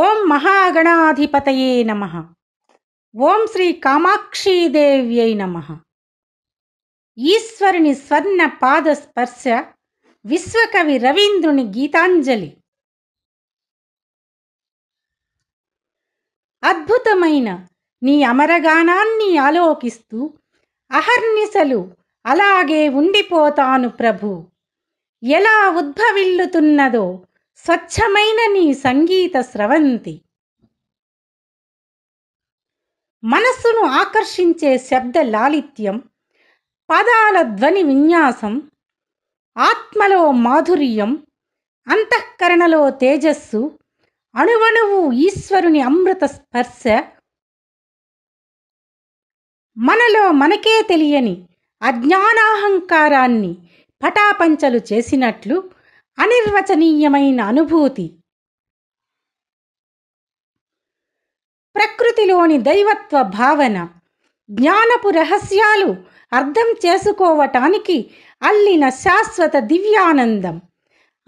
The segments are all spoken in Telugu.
ఓం మహాగణాధిపతయే నమ ఓం శ్రీ కామాక్షీదేవ్యై నమ ఈశ్వరుని స్వర్ణ పాద స్పర్శ విశ్వకవి రవీంద్రుని గీతాంజలి అద్భుతమైన నీ అమరగానాన్ని ఆలోకిస్తూ అహర్నిశలు అలాగే ఉండిపోతాను ప్రభు ఎలా ఉద్భవిల్లుతున్నదో స్వచ్ఛమైన నీ సంగీత స్రవంతి మనస్సును ఆకర్షించే శబ్ద లాలిత్యం పదాల ధ్వని విన్యాసం ఆత్మలో మాధుర్యం అంతఃకరణలో తేజస్సు అణువణువు ఈశ్వరుని అమృత స్పర్శ మనలో మనకే తెలియని అజ్ఞానాహంకారాన్ని పటాపంచలు చేసినట్లు అనిర్వచనీయమైన అనుభూతి ప్రకృతిలోని దైవత్వ భావన జ్ఞానపు రహస్యాలు అర్థం చేసుకోవటానికి అల్లిన శాశ్వత దివ్యానందం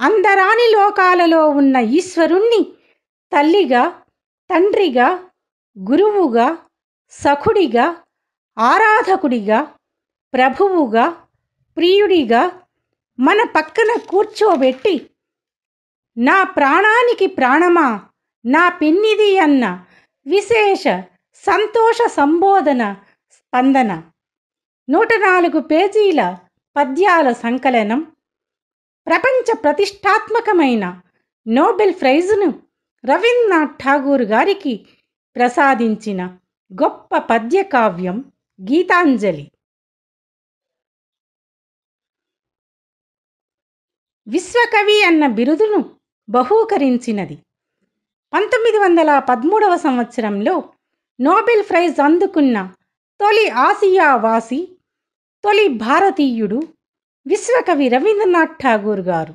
అందరాని లోకాలలో ఉన్న ఈశ్వరుణ్ణి తల్లిగా తండ్రిగా గురువుగా సఖుడిగా ఆరాధకుడిగా ప్రభువుగా ప్రియుడిగా మన పక్కన కూర్చోబెట్టి నా ప్రాణానికి ప్రాణమా నా పిన్నిది అన్న విశేష సంతోష సంబోధన స్పందన నూట నాలుగు పేజీల పద్యాల సంకలనం ప్రపంచ ప్రతిష్టాత్మకమైన నోబెల్ ప్రైజును రవీంద్రనాథ్ ఠాగూర్ గారికి ప్రసాదించిన గొప్ప పద్యకావ్యం గీతాంజలి విశ్వకవి అన్న బిరుదును బహూకరించినది పంతొమ్మిది వందల పదమూడవ సంవత్సరంలో నోబెల్ ప్రైజ్ అందుకున్న తొలి ఆసియా వాసి తొలి భారతీయుడు విశ్వకవి రవీంద్రనాథ్ ఠాగూర్ గారు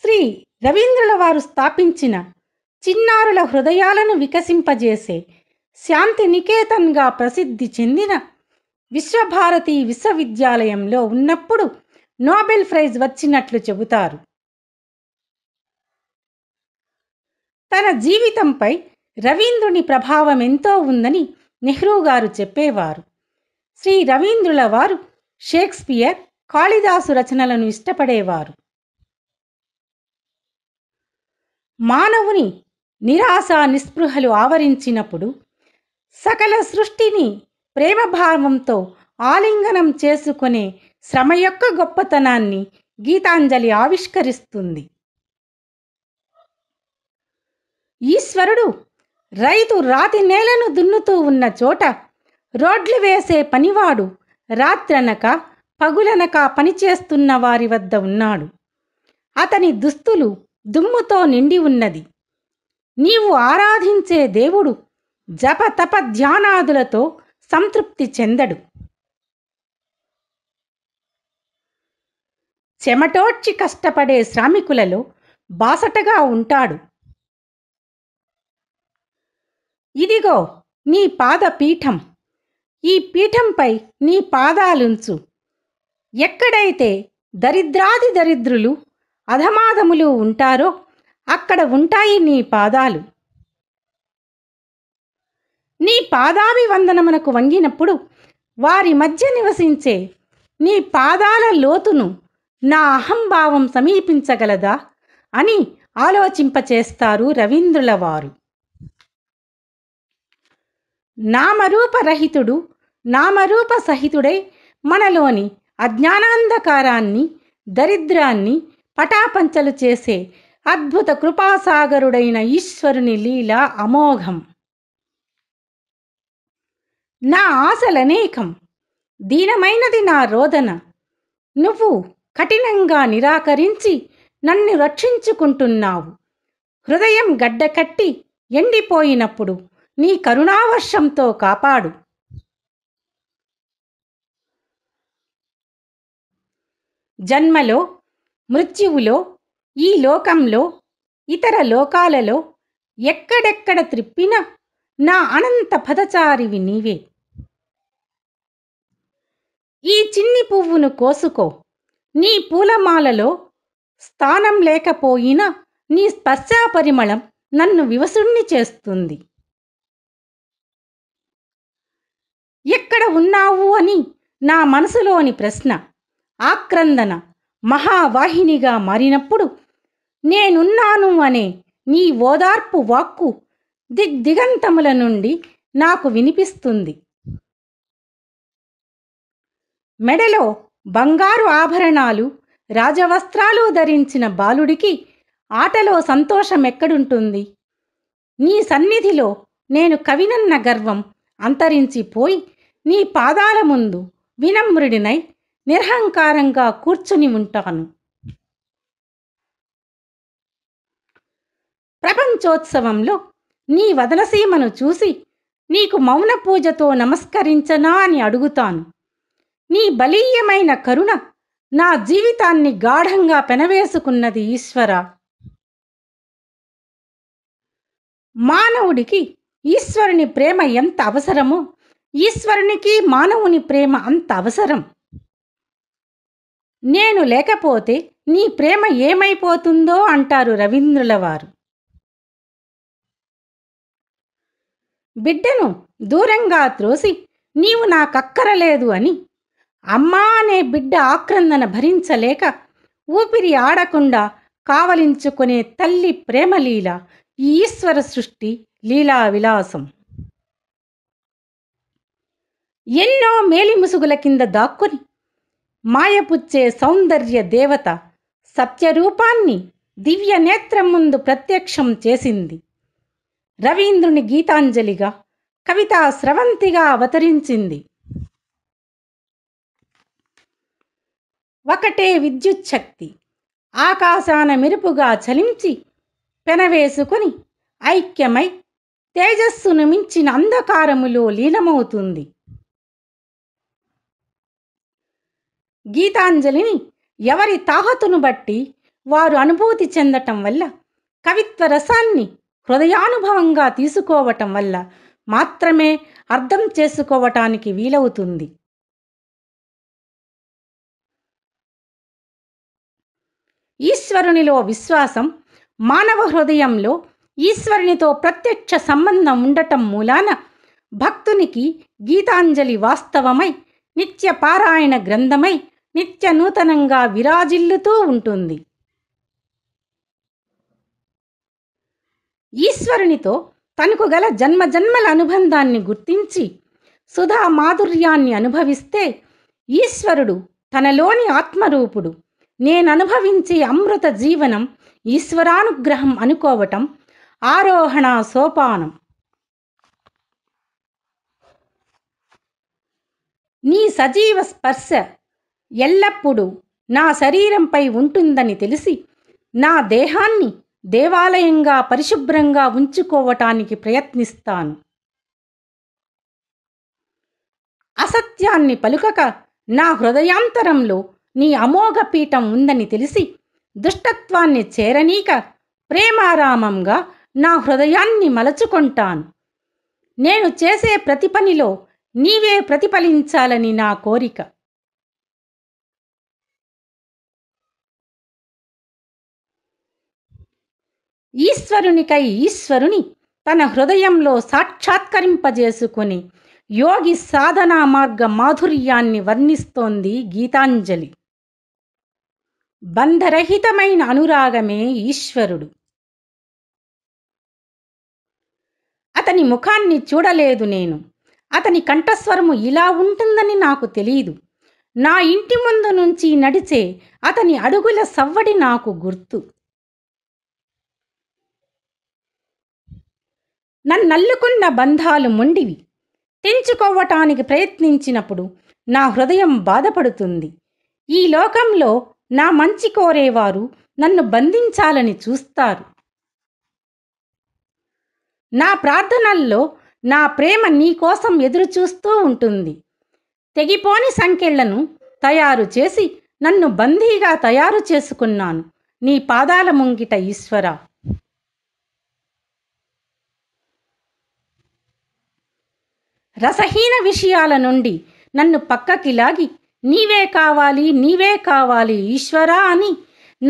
శ్రీ రవీంద్రుల వారు స్థాపించిన చిన్నారుల హృదయాలను వికసింపజేసే శాంతి నికేతన్గా ప్రసిద్ధి చెందిన విశ్వభారతి విశ్వవిద్యాలయంలో ఉన్నప్పుడు నోబెల్ ప్రైజ్ వచ్చినట్లు చెబుతారు తన జీవితంపై రవీంద్రుని ప్రభావం ఎంతో ఉందని నెహ్రూ గారు చెప్పేవారు శ్రీ రవీంద్రుల వారు షేక్స్పియర్ కాళిదాసు రచనలను ఇష్టపడేవారు మానవుని నిరాశ నిస్పృహలు ఆవరించినప్పుడు సకల సృష్టిని ప్రేమభావంతో ఆలింగనం చేసుకునే శ్రమ యొక్క గొప్పతనాన్ని గీతాంజలి ఆవిష్కరిస్తుంది ఈశ్వరుడు రైతు రాతి నేలను దున్నుతూ ఉన్న చోట రోడ్లు వేసే పనివాడు రాత్రనక పగులనక పనిచేస్తున్న వారి వద్ద ఉన్నాడు అతని దుస్తులు దుమ్ముతో నిండి ఉన్నది నీవు ఆరాధించే దేవుడు జప తప ధ్యానాదులతో సంతృప్తి చెందడు చెమటోడ్చి కష్టపడే శ్రామికులలో బాసటగా ఉంటాడు ఇదిగో నీ పాద పీఠం ఈ పీఠంపై నీ పాదాలుంచు ఎక్కడైతే దరిద్రాది దరిద్రులు అధమాధములు ఉంటారో అక్కడ ఉంటాయి నీ పాదాలు నీ వందనమునకు వంగినప్పుడు వారి మధ్య నివసించే నీ పాదాల లోతును నా అహంభావం సమీపించగలదా అని ఆలోచింపచేస్తారు రవీంద్రుల వారు నామరూపరహితుడు నామరూప సహితుడై మనలోని అజ్ఞానాంధకారాన్ని దరిద్రాన్ని పటాపంచలు చేసే అద్భుత కృపాసాగరుడైన ఈశ్వరుని లీల అమోఘం నా ఆశలనేకం దీనమైనది నా రోదన నువ్వు కఠినంగా నిరాకరించి నన్ను రక్షించుకుంటున్నావు హృదయం గడ్డకట్టి ఎండిపోయినప్పుడు నీ కరుణావర్షంతో కాపాడు జన్మలో మృత్యువులో ఈ లోకంలో ఇతర లోకాలలో ఎక్కడెక్కడ త్రిప్పిన నా అనంత పదచారివి నీవే ఈ చిన్ని పువ్వును కోసుకో నీ పూలమాలలో స్థానం లేకపోయినా నీ స్పర్శా పరిమళం నన్ను వివసుణ్ణి చేస్తుంది ఎక్కడ ఉన్నావు అని నా మనసులోని ప్రశ్న ఆక్రందన మహావాహినిగా మారినప్పుడు నేనున్నాను అనే నీ ఓదార్పు వాక్కు దిగ్దిగంతముల నుండి నాకు వినిపిస్తుంది మెడలో బంగారు ఆభరణాలు రాజవస్త్రాలు ధరించిన బాలుడికి ఆటలో సంతోషం ఎక్కడుంటుంది నీ సన్నిధిలో నేను కవినన్న గర్వం అంతరించిపోయి నీ పాదాల ముందు వినమ్రుడినై నిరహంకారంగా కూర్చుని ఉంటాను ప్రపంచోత్సవంలో నీ వదనసీమను చూసి నీకు మౌన పూజతో నమస్కరించనా అని అడుగుతాను నీ బలీయమైన కరుణ నా జీవితాన్ని గాఢంగా పెనవేసుకున్నది ఈశ్వర మానవుడికి ఈశ్వరుని ప్రేమ ఎంత అవసరమో ఈశ్వరునికి మానవుని ప్రేమ అంత అవసరం నేను లేకపోతే నీ ప్రేమ ఏమైపోతుందో అంటారు రవీంద్రుల వారు బిడ్డను దూరంగా త్రోసి నీవు నాకక్కరలేదు అని అమ్మా అనే బిడ్డ ఆక్రందన భరించలేక ఊపిరి ఆడకుండా కావలించుకునే తల్లి ప్రేమలీల ఈశ్వర సృష్టి లీలా విలాసం ఎన్నో మేలిముసుగుల కింద దాక్కుని మాయపుచ్చే సౌందర్య దేవత సత్యరూపాన్ని దివ్య నేత్రం ముందు ప్రత్యక్షం చేసింది రవీంద్రుని గీతాంజలిగా కవితా స్రవంతిగా అవతరించింది ఒకటే విద్యుచ్ఛక్తి ఆకాశాన మెరుపుగా చలించి పెనవేసుకుని ఐక్యమై తేజస్సును మించిన అంధకారములో లీనమవుతుంది గీతాంజలిని ఎవరి తాహతును బట్టి వారు అనుభూతి చెందటం వల్ల కవిత్వ రసాన్ని హృదయానుభవంగా తీసుకోవటం వల్ల మాత్రమే అర్థం చేసుకోవటానికి వీలవుతుంది ఈశ్వరునిలో విశ్వాసం మానవ హృదయంలో ఈశ్వరునితో ప్రత్యక్ష సంబంధం ఉండటం మూలాన భక్తునికి గీతాంజలి వాస్తవమై నిత్య పారాయణ గ్రంథమై నిత్య నూతనంగా విరాజిల్లుతూ ఉంటుంది ఈశ్వరునితో తనకు గల జన్మజన్మల అనుబంధాన్ని గుర్తించి సుధా మాధుర్యాన్ని అనుభవిస్తే ఈశ్వరుడు తనలోని ఆత్మరూపుడు నేను అనుభవించే అమృత జీవనం ఈశ్వరానుగ్రహం అనుకోవటం ఆరోహణ సోపానం నీ సజీవ స్పర్శ ఎల్లప్పుడూ నా శరీరంపై ఉంటుందని తెలిసి నా దేహాన్ని దేవాలయంగా పరిశుభ్రంగా ఉంచుకోవటానికి ప్రయత్నిస్తాను అసత్యాన్ని పలుకక నా హృదయాంతరంలో నీ అమోఘ పీఠం ఉందని తెలిసి దుష్టత్వాన్ని చేరనీక ప్రేమారామంగా నా హృదయాన్ని మలచుకుంటాను నేను చేసే ప్రతి పనిలో నీవే ప్రతిఫలించాలని నా కోరిక ఈశ్వరునికై ఈశ్వరుని తన హృదయంలో సాక్షాత్కరింపజేసుకుని యోగి సాధనా మార్గ మాధుర్యాన్ని వర్ణిస్తోంది గీతాంజలి బంధరహితమైన అనురాగమే ఈశ్వరుడు అతని ముఖాన్ని చూడలేదు నేను అతని కంఠస్వరము ఇలా ఉంటుందని నాకు తెలియదు నా ఇంటి ముందు నుంచి నడిచే అతని అడుగుల సవ్వడి నాకు గుర్తు నన్నల్లుకున్న బంధాలు మొండివి తెంచుకోవటానికి ప్రయత్నించినప్పుడు నా హృదయం బాధపడుతుంది ఈ లోకంలో నా మంచి కోరేవారు నన్ను బంధించాలని చూస్తారు నా ప్రార్థనల్లో నా ప్రేమ నీకోసం ఎదురుచూస్తూ ఉంటుంది తెగిపోని సంఖ్యలను తయారు చేసి నన్ను బందీగా తయారు చేసుకున్నాను నీ పాదాల ముంగిట ఈశ్వర రసహీన విషయాల నుండి నన్ను పక్కకి లాగి నీవే కావాలి నీవే కావాలి ఈశ్వరా అని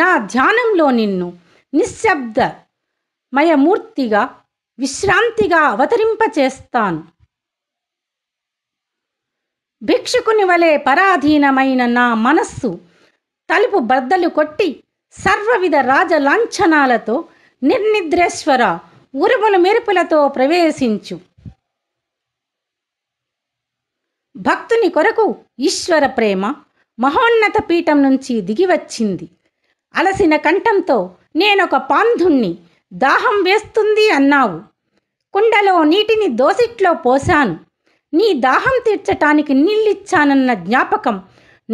నా ధ్యానంలో నిన్ను నిశ్శబ్ద మయమూర్తిగా విశ్రాంతిగా అవతరింపచేస్తాను భిక్షుకుని వలె పరాధీనమైన నా మనస్సు తలుపు బద్దలు కొట్టి సర్వవిధ రాజలాంఛనాలతో నిర్నిద్రేశ్వర ఉరుముల మెరుపులతో ప్రవేశించు భక్తుని కొరకు ఈశ్వర ప్రేమ మహోన్నత పీఠం నుంచి దిగివచ్చింది అలసిన కంఠంతో నేనొక పాంధుణ్ణి దాహం వేస్తుంది అన్నావు కుండలో నీటిని దోసిట్లో పోశాను నీ దాహం తీర్చటానికి నీళ్ళిచ్చానన్న జ్ఞాపకం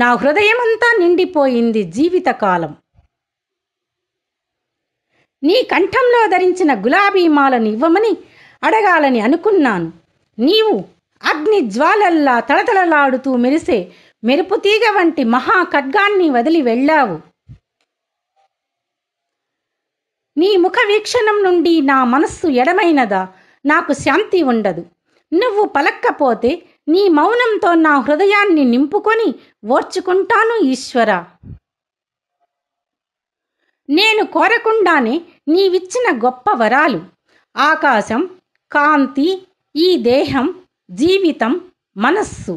నా హృదయమంతా నిండిపోయింది జీవితకాలం నీ కంఠంలో ధరించిన గులాబీ మాలను ఇవ్వమని అడగాలని అనుకున్నాను నీవు అగ్ని జ్వాలల్లా తలతలలాడుతూ మెరిసే మెరుపు తీగ వంటి మహా ఖడ్గాన్ని వదిలి వెళ్ళావు నీ ముఖ వీక్షణం నుండి నా మనస్సు ఎడమైనదా నాకు శాంతి ఉండదు నువ్వు పలక్కపోతే నీ మౌనంతో నా హృదయాన్ని నింపుకొని ఓర్చుకుంటాను ఈశ్వర నేను కోరకుండానే నీవిచ్చిన గొప్ప వరాలు ఆకాశం కాంతి ఈ దేహం జీవితం మనస్సు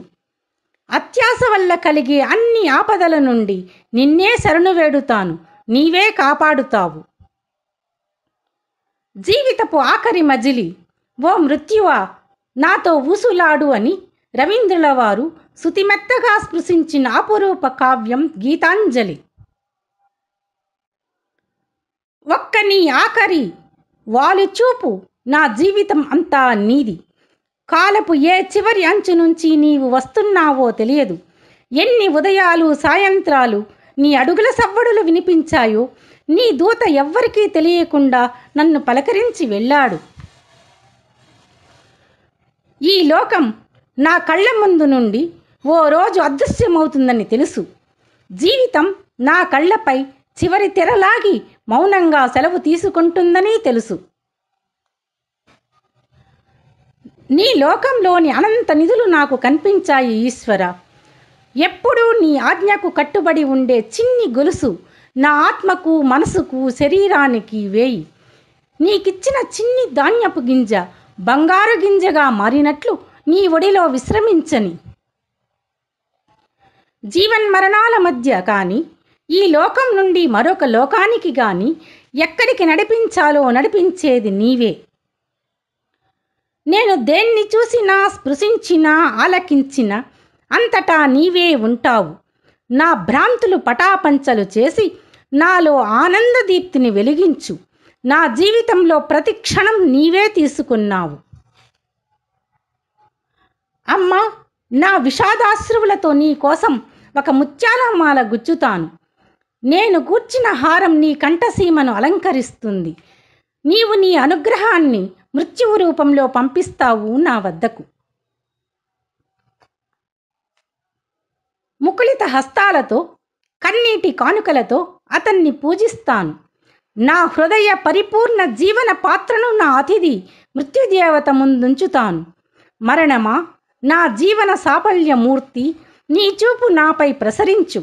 అత్యాస వల్ల కలిగే అన్ని ఆపదల నుండి నిన్నే శరణు వేడుతాను నీవే కాపాడుతావు జీవితపు ఆఖరి మజిలి ఓ మృత్యువా నాతో ఊసులాడు అని రవీంద్రుల వారు శుతిమెత్తగా స్పృశించిన అపురూప కావ్యం గీతాంజలి ఒక్క నీ ఆఖరి వాలు చూపు నా జీవితం అంతా నీది కాలపు ఏ చివరి అంచు నుంచి నీవు వస్తున్నావో తెలియదు ఎన్ని ఉదయాలు సాయంత్రాలు నీ అడుగుల సవ్వడులు వినిపించాయో నీ దూత ఎవ్వరికీ తెలియకుండా నన్ను పలకరించి వెళ్ళాడు ఈ లోకం నా కళ్ళ ముందు నుండి ఓ రోజు అదృశ్యమవుతుందని తెలుసు జీవితం నా కళ్ళపై చివరి తెరలాగి మౌనంగా సెలవు తీసుకుంటుందని తెలుసు నీ లోకంలోని అనంత నిధులు నాకు కనిపించాయి ఈశ్వర ఎప్పుడూ నీ ఆజ్ఞకు కట్టుబడి ఉండే చిన్ని గొలుసు నా ఆత్మకు మనసుకు శరీరానికి వేయి నీకిచ్చిన చిన్ని ధాన్యపు గింజ బంగారు గింజగా మారినట్లు నీ ఒడిలో విశ్రమించని జీవన్ మరణాల మధ్య కానీ ఈ లోకం నుండి మరొక లోకానికి కానీ ఎక్కడికి నడిపించాలో నడిపించేది నీవే నేను దేన్ని చూసినా స్పృశించినా ఆలకించిన అంతటా నీవే ఉంటావు నా భ్రాంతులు పటాపంచలు చేసి నాలో ఆనందదీప్తిని వెలిగించు నా జీవితంలో ప్రతి క్షణం నీవే తీసుకున్నావు అమ్మా నా విషాదాశ్రువులతో నీ కోసం ఒక ముత్యాలమాల గుచ్చుతాను నేను కూర్చిన హారం నీ కంఠసీమను అలంకరిస్తుంది నీవు నీ అనుగ్రహాన్ని మృత్యువు రూపంలో పంపిస్తావు నా వద్దకు ముకుళిత హస్తాలతో కన్నీటి కానుకలతో అతన్ని పూజిస్తాను నా హృదయ పరిపూర్ణ జీవన పాత్రను నా అతిథి మృత్యుదేవత ముందుంచుతాను మరణమా నా జీవన సాఫల్యమూర్తి నీ చూపు నాపై ప్రసరించు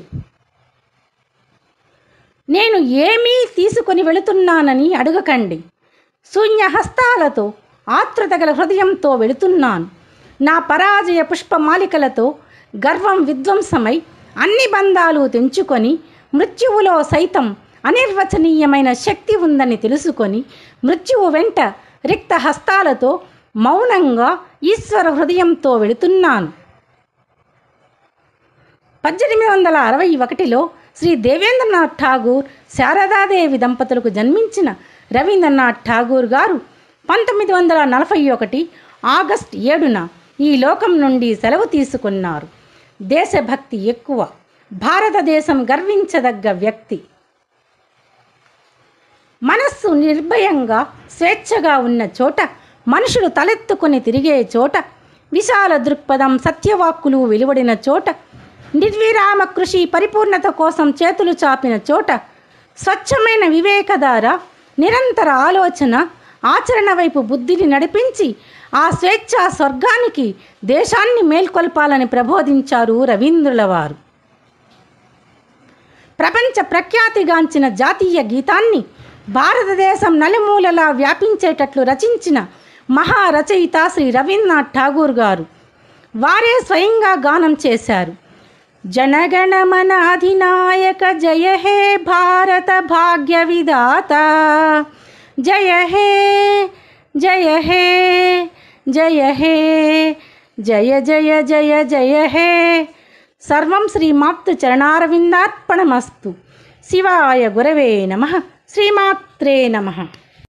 నేను ఏమీ తీసుకొని వెళుతున్నానని అడగకండి శూన్యహస్తాలతో ఆతృత గల హృదయంతో వెళుతున్నాను నా పరాజయ పుష్పమాలికలతో గర్వం విధ్వంసమై అన్ని బంధాలు తెంచుకొని మృత్యువులో సైతం అనిర్వచనీయమైన శక్తి ఉందని తెలుసుకొని మృత్యువు వెంట రిక్త హస్తాలతో మౌనంగా ఈశ్వర హృదయంతో వెళుతున్నాను పద్దెనిమిది వందల అరవై ఒకటిలో శ్రీ దేవేంద్రనాథ్ ఠాగూర్ శారదాదేవి దంపతులకు జన్మించిన రవీంద్రనాథ్ ఠాగూర్ గారు పంతొమ్మిది వందల నలభై ఒకటి ఆగస్ట్ ఏడున ఈ లోకం నుండి సెలవు తీసుకున్నారు దేశభక్తి ఎక్కువ భారతదేశం గర్వించదగ్గ వ్యక్తి మనస్సు నిర్భయంగా స్వేచ్ఛగా ఉన్న చోట మనుషులు తలెత్తుకుని తిరిగే చోట విశాల దృక్పథం సత్యవాక్కులు వెలువడిన చోట నిర్విరామ కృషి పరిపూర్ణత కోసం చేతులు చాపిన చోట స్వచ్ఛమైన వివేకధార నిరంతర ఆలోచన ఆచరణ వైపు బుద్ధిని నడిపించి ఆ స్వేచ్ఛ స్వర్గానికి దేశాన్ని మేల్కొల్పాలని ప్రబోధించారు రవీంద్రుల వారు ప్రపంచ ప్రఖ్యాతిగాంచిన జాతీయ గీతాన్ని భారతదేశం నలుమూలలా వ్యాపించేటట్లు రచించిన మహారచయిత శ్రీ రవీంద్రనాథ్ ఠాగూర్ గారు వారే స్వయంగా గానం చేశారు मनाधिनायक जय हे भारत भाग्य विधाता जय हे जय हे जय हे जय जय जय जय हे श्रीमात् श्रीमाप्तचरणारविन्दार्पणमस्तु शिवाय गुरवे नमः श्रीमात्रे नमः